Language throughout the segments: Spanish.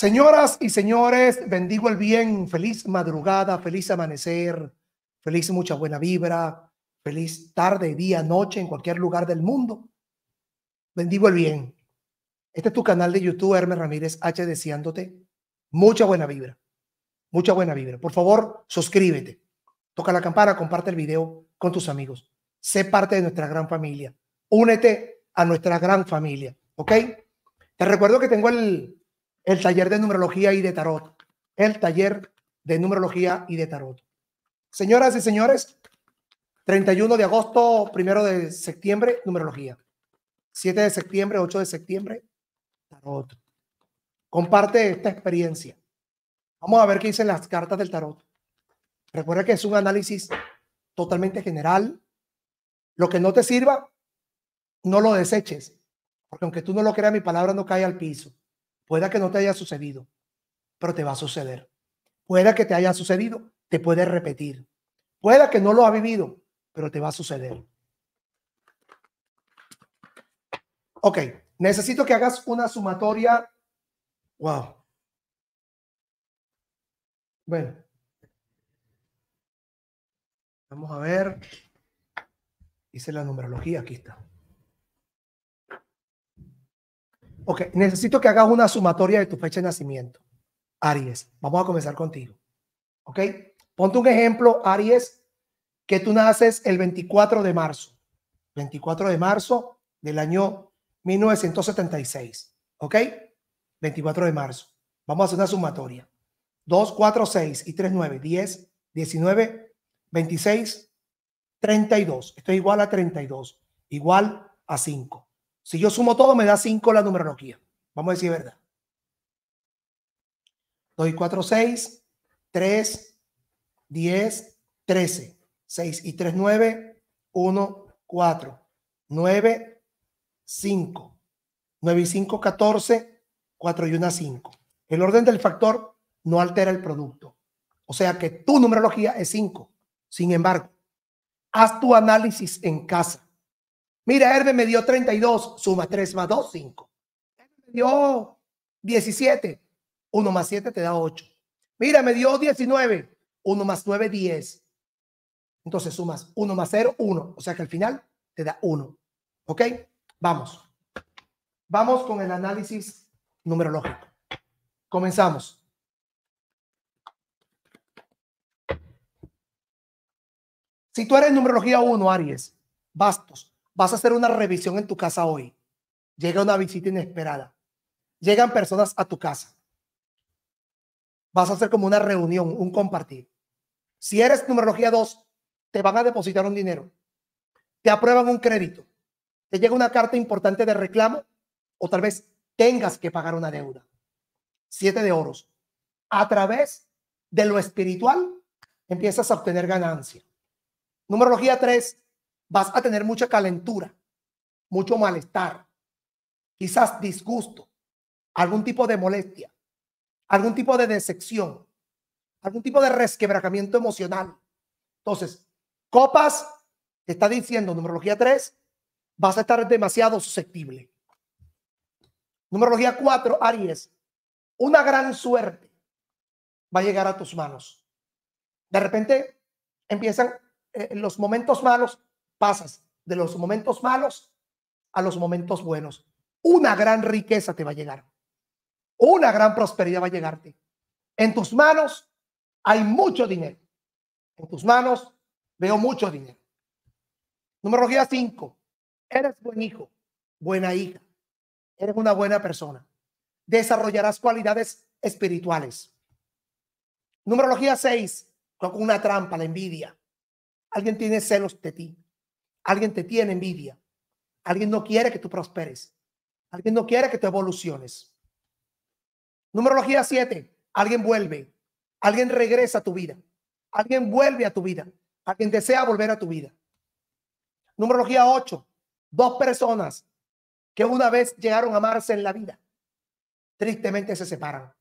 Señoras y señores, bendigo el bien, feliz madrugada, feliz amanecer, feliz mucha buena vibra, feliz tarde, día, noche en cualquier lugar del mundo. Bendigo el bien. Este es tu canal de YouTube, Hermes Ramírez H, deseándote mucha buena vibra, mucha buena vibra. Por favor, suscríbete, toca la campana, comparte el video con tus amigos. Sé parte de nuestra gran familia. Únete a nuestra gran familia, ¿ok? Te recuerdo que tengo el el taller de numerología y de tarot. El taller de numerología y de tarot. Señoras y señores, 31 de agosto, 1 de septiembre, numerología. 7 de septiembre, 8 de septiembre, tarot. Comparte esta experiencia. Vamos a ver qué dicen las cartas del tarot. Recuerda que es un análisis totalmente general. Lo que no te sirva, no lo deseches. Porque aunque tú no lo creas, mi palabra no cae al piso. Pueda que no te haya sucedido, pero te va a suceder. Pueda que te haya sucedido, te puede repetir. Pueda que no lo ha vivido, pero te va a suceder. Ok, necesito que hagas una sumatoria. Wow. Bueno. Vamos a ver. Hice la numerología, aquí está. Ok, necesito que hagas una sumatoria de tu fecha de nacimiento. Aries, vamos a comenzar contigo. Ok, ponte un ejemplo, Aries, que tú naces el 24 de marzo. 24 de marzo del año 1976. Ok, 24 de marzo. Vamos a hacer una sumatoria. 2, 4, 6 y 3, 9, 10, 19, 26, 32. Esto es igual a 32, igual a 5. Si yo sumo todo, me da 5 la numerología. Vamos a decir verdad. 2 y 4, 6, 3, 10, 13. 6 y 3, 9, 1, 4, 9, 5. 9 y 5, 14, 4 y 1, 5. El orden del factor no altera el producto. O sea que tu numerología es 5. Sin embargo, haz tu análisis en casa. Mira, Herbe me dio 32, suma 3 más 2, 5. Herbe me dio 17, 1 más 7 te da 8. Mira, me dio 19, 1 más 9, 10. Entonces sumas 1 más 0, 1. O sea que al final te da 1. ¿Ok? Vamos. Vamos con el análisis numerológico. Comenzamos. Si tú eres numerología 1, Aries, bastos, Vas a hacer una revisión en tu casa hoy. Llega una visita inesperada. Llegan personas a tu casa. Vas a hacer como una reunión, un compartir. Si eres numerología 2, te van a depositar un dinero. Te aprueban un crédito. Te llega una carta importante de reclamo o tal vez tengas que pagar una deuda. Siete de oros. A través de lo espiritual empiezas a obtener ganancia. Numerología 3, vas a tener mucha calentura, mucho malestar, quizás disgusto, algún tipo de molestia, algún tipo de decepción, algún tipo de resquebrajamiento emocional. Entonces, copas, te está diciendo numerología 3, vas a estar demasiado susceptible. Numerología 4, Aries, una gran suerte va a llegar a tus manos. De repente empiezan eh, los momentos malos pasas de los momentos malos a los momentos buenos. Una gran riqueza te va a llegar. Una gran prosperidad va a llegarte. En tus manos hay mucho dinero. En tus manos veo mucho dinero. Numerología 5. Eres buen hijo, buena hija. Eres una buena persona. Desarrollarás cualidades espirituales. Numerología 6. Con una trampa, la envidia. Alguien tiene celos de ti. Alguien te tiene envidia. Alguien no quiere que tú prosperes. Alguien no quiere que tú evoluciones. Numerología 7. Alguien vuelve. Alguien regresa a tu vida. Alguien vuelve a tu vida. Alguien desea volver a tu vida. Numerología 8. Dos personas que una vez llegaron a amarse en la vida, tristemente se separan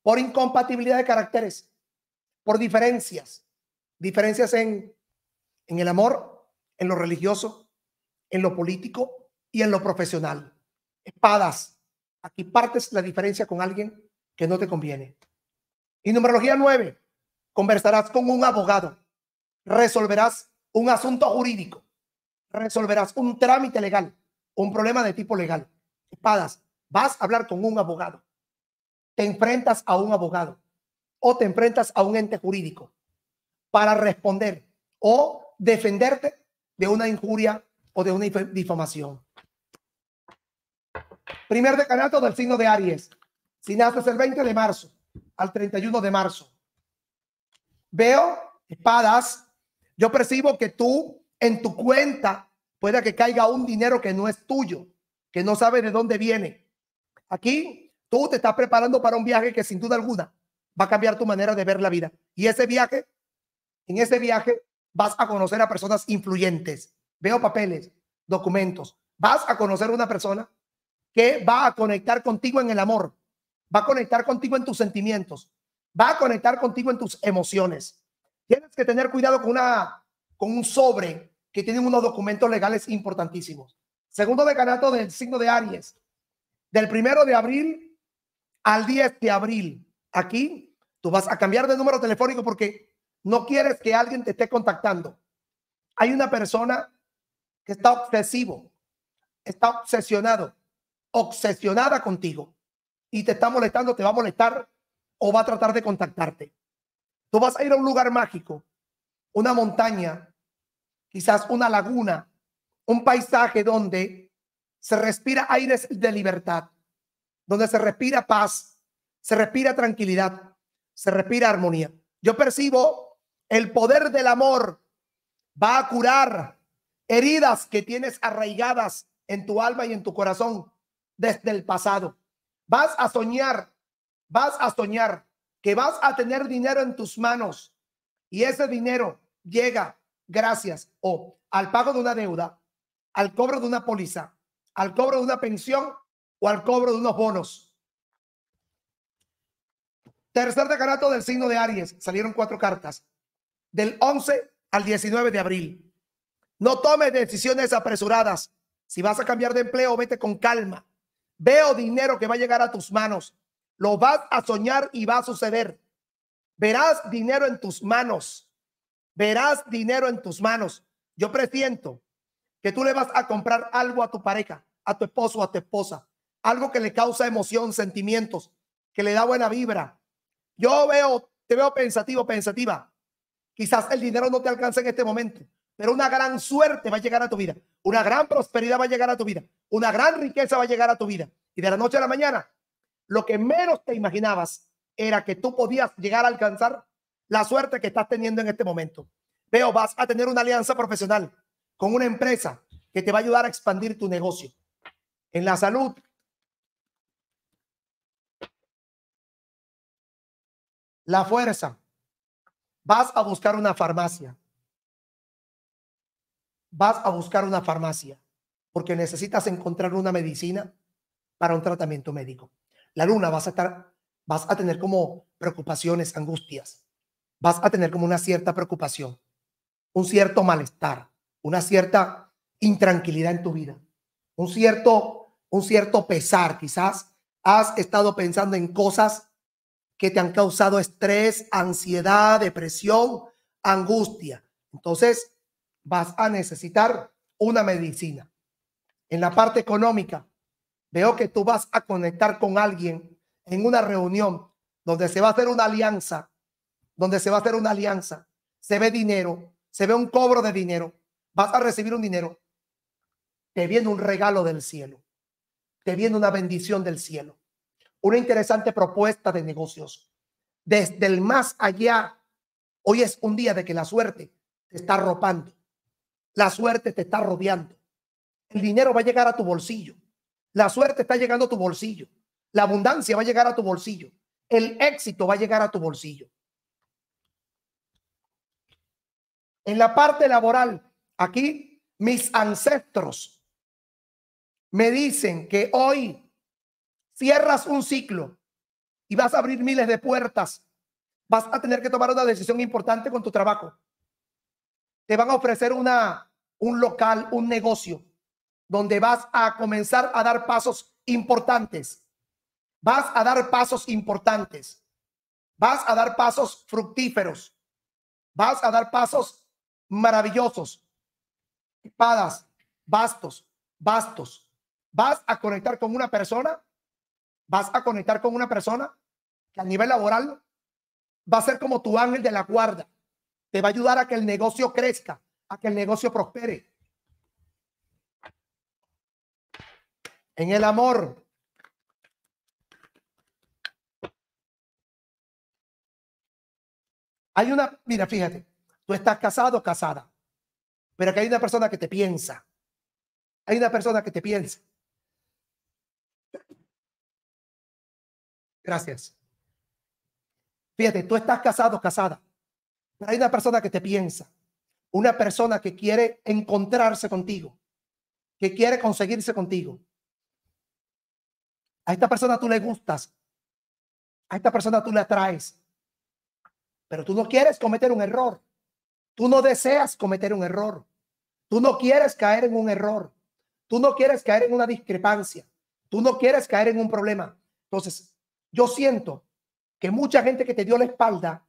por incompatibilidad de caracteres, por diferencias, diferencias en, en el amor, en lo religioso, en lo político y en lo profesional. Espadas. Aquí partes la diferencia con alguien que no te conviene. Y numerología 9. Conversarás con un abogado. Resolverás un asunto jurídico. Resolverás un trámite legal. Un problema de tipo legal. Espadas. Vas a hablar con un abogado. Te enfrentas a un abogado. O te enfrentas a un ente jurídico para responder o defenderte de una injuria o de una difamación. Primer decanato del signo de Aries. Si naces el 20 de marzo al 31 de marzo. Veo espadas. Yo percibo que tú en tu cuenta pueda que caiga un dinero que no es tuyo, que no sabe de dónde viene. Aquí tú te estás preparando para un viaje que sin duda alguna va a cambiar tu manera de ver la vida. Y ese viaje, en ese viaje vas a conocer a personas influyentes. Veo papeles, documentos. Vas a conocer una persona que va a conectar contigo en el amor, va a conectar contigo en tus sentimientos, va a conectar contigo en tus emociones. Tienes que tener cuidado con, una, con un sobre que tiene unos documentos legales importantísimos. Segundo decanato del signo de Aries, del primero de abril al 10 de abril. Aquí tú vas a cambiar de número telefónico porque no quieres que alguien te esté contactando. Hay una persona que está obsesivo, está obsesionado, obsesionada contigo y te está molestando, te va a molestar o va a tratar de contactarte. Tú vas a ir a un lugar mágico, una montaña, quizás una laguna, un paisaje donde se respira aires de libertad, donde se respira paz, se respira tranquilidad, se respira armonía. Yo percibo el poder del amor va a curar heridas que tienes arraigadas en tu alma y en tu corazón desde el pasado. Vas a soñar, vas a soñar que vas a tener dinero en tus manos y ese dinero llega gracias o al pago de una deuda, al cobro de una póliza, al cobro de una pensión o al cobro de unos bonos. Tercer decanato del signo de Aries, salieron cuatro cartas del 11 al 19 de abril. No tomes decisiones apresuradas. Si vas a cambiar de empleo, vete con calma. Veo dinero que va a llegar a tus manos. Lo vas a soñar y va a suceder. Verás dinero en tus manos. Verás dinero en tus manos. Yo presiento que tú le vas a comprar algo a tu pareja, a tu esposo, a tu esposa. Algo que le causa emoción, sentimientos, que le da buena vibra. Yo veo, te veo pensativo, pensativa. Quizás el dinero no te alcance en este momento, pero una gran suerte va a llegar a tu vida, una gran prosperidad va a llegar a tu vida, una gran riqueza va a llegar a tu vida. Y de la noche a la mañana, lo que menos te imaginabas era que tú podías llegar a alcanzar la suerte que estás teniendo en este momento. Veo, vas a tener una alianza profesional con una empresa que te va a ayudar a expandir tu negocio. En la salud, la fuerza, Vas a buscar una farmacia. Vas a buscar una farmacia porque necesitas encontrar una medicina para un tratamiento médico. La luna vas a estar, vas a tener como preocupaciones, angustias. Vas a tener como una cierta preocupación, un cierto malestar, una cierta intranquilidad en tu vida, un cierto, un cierto pesar. Quizás has estado pensando en cosas que te han causado estrés, ansiedad, depresión, angustia. Entonces, vas a necesitar una medicina. En la parte económica, veo que tú vas a conectar con alguien en una reunión donde se va a hacer una alianza, donde se va a hacer una alianza, se ve dinero, se ve un cobro de dinero, vas a recibir un dinero, te viene un regalo del cielo, te viene una bendición del cielo una interesante propuesta de negocios. Desde el más allá, hoy es un día de que la suerte te está arropando, la suerte te está rodeando, el dinero va a llegar a tu bolsillo, la suerte está llegando a tu bolsillo, la abundancia va a llegar a tu bolsillo, el éxito va a llegar a tu bolsillo. En la parte laboral, aquí mis ancestros me dicen que hoy Cierras un ciclo y vas a abrir miles de puertas. Vas a tener que tomar una decisión importante con tu trabajo. Te van a ofrecer una, un local, un negocio, donde vas a comenzar a dar pasos importantes. Vas a dar pasos importantes. Vas a dar pasos fructíferos. Vas a dar pasos maravillosos. Espadas, bastos, bastos. Vas a conectar con una persona vas a conectar con una persona que a nivel laboral va a ser como tu ángel de la guarda. Te va a ayudar a que el negocio crezca, a que el negocio prospere. En el amor. Hay una, mira, fíjate, tú estás casado casada, pero que hay una persona que te piensa. Hay una persona que te piensa. Gracias. Fíjate, tú estás casado, casada, hay una persona que te piensa, una persona que quiere encontrarse contigo, que quiere conseguirse contigo. A esta persona tú le gustas, a esta persona tú le atraes, pero tú no quieres cometer un error, tú no deseas cometer un error, tú no quieres caer en un error, tú no quieres caer en una discrepancia, tú no quieres caer en un problema. Entonces, yo siento que mucha gente que te dio la espalda,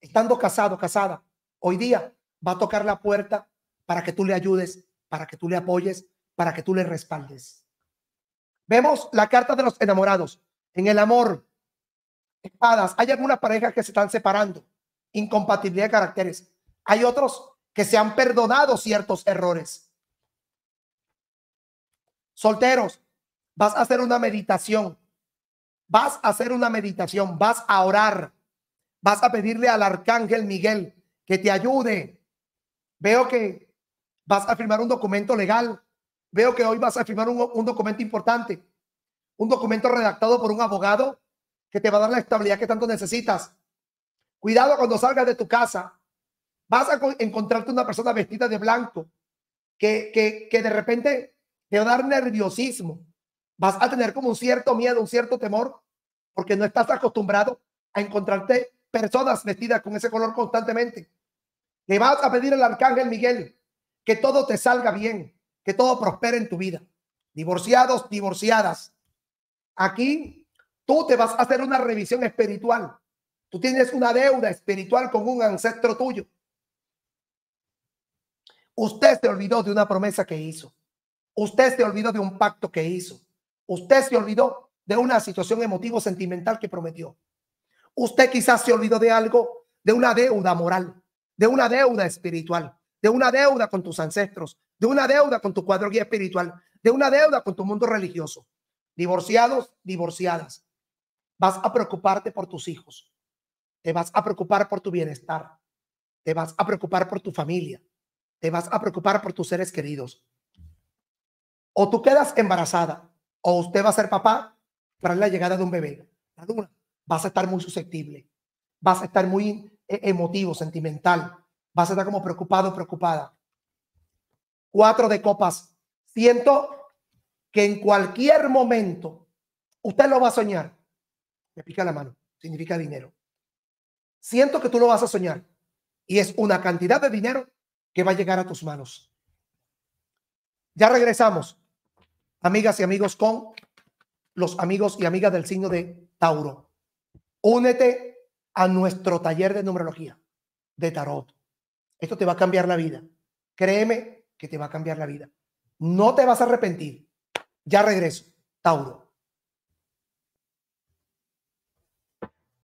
estando casado, casada, hoy día va a tocar la puerta para que tú le ayudes, para que tú le apoyes, para que tú le respaldes. Vemos la carta de los enamorados. En el amor, espadas. Hay algunas parejas que se están separando. Incompatibilidad de caracteres. Hay otros que se han perdonado ciertos errores. Solteros, vas a hacer una meditación vas a hacer una meditación, vas a orar, vas a pedirle al arcángel Miguel que te ayude. Veo que vas a firmar un documento legal. Veo que hoy vas a firmar un, documento importante, un documento redactado por un abogado que te va a dar la estabilidad que tanto necesitas. Cuidado cuando salgas de tu casa. Vas a encontrarte una persona vestida de blanco que, que, que de repente te va a dar nerviosismo. Vas a tener como un cierto miedo, un cierto temor porque no estás acostumbrado a encontrarte personas vestidas con ese color constantemente. Le vas a pedir al arcángel Miguel que todo te salga bien, que todo prospere en tu vida. Divorciados, divorciadas. Aquí tú te vas a hacer una revisión espiritual. Tú tienes una deuda espiritual con un ancestro tuyo. Usted se olvidó de una promesa que hizo. Usted se olvidó de un pacto que hizo. Usted se olvidó de una situación emotivo sentimental que prometió. Usted quizás se olvidó de algo, de una deuda moral, de una deuda espiritual, de una deuda con tus ancestros, de una deuda con tu cuadro guía espiritual, de una deuda con tu mundo religioso. Divorciados, divorciadas. Vas a preocuparte por tus hijos. Te vas a preocupar por tu bienestar. Te vas a preocupar por tu familia. Te vas a preocupar por tus seres queridos. O tú quedas embarazada, o usted va a ser papá, para la llegada de un bebé, la luna, vas a estar muy susceptible, vas a estar muy eh, emotivo, sentimental, vas a estar como preocupado, preocupada. Cuatro de copas. Siento que en cualquier momento usted lo va a soñar. Me pica la mano, significa dinero. Siento que tú lo vas a soñar y es una cantidad de dinero que va a llegar a tus manos. Ya regresamos, amigas y amigos, con los amigos y amigas del signo de Tauro. Únete a nuestro taller de numerología, de tarot. Esto te va a cambiar la vida. Créeme que te va a cambiar la vida. No te vas a arrepentir. Ya regreso, Tauro.